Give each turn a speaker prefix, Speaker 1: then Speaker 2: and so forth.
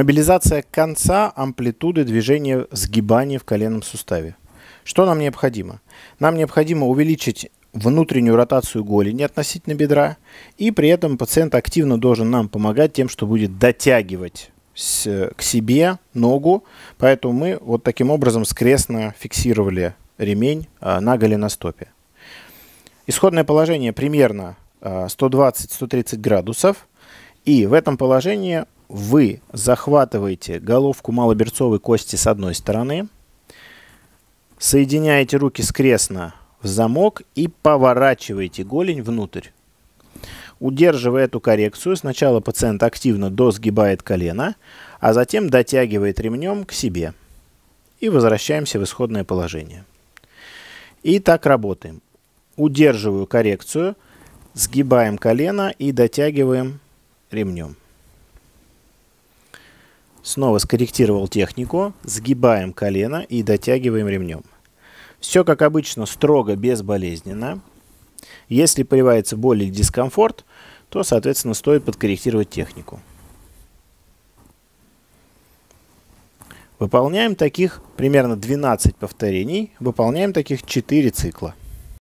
Speaker 1: Мобилизация конца амплитуды движения сгибания в коленном суставе. Что нам необходимо? Нам необходимо увеличить внутреннюю ротацию голени относительно бедра, и при этом пациент активно должен нам помогать тем, что будет дотягивать с, к себе ногу, поэтому мы вот таким образом скрестно фиксировали ремень э, на голеностопе. Исходное положение примерно э, а, 120-130 градусов, и в этом положении вы захватываете головку малоберцовой кости с одной стороны, соединяете руки скрестно в замок и поворачиваете голень внутрь. Удерживая эту коррекцию, сначала пациент активно досгибает колено, а затем дотягивает ремнем к себе. И возвращаемся в исходное положение. И так работаем. Удерживаю коррекцию, сгибаем колено и дотягиваем ремнем. Снова скорректировал технику, сгибаем колено и дотягиваем ремнем. Все как обычно, строго, безболезненно. Если появляется боль или дискомфорт, то, соответственно, стоит подкорректировать технику. Выполняем таких примерно 12 повторений, выполняем таких 4 цикла.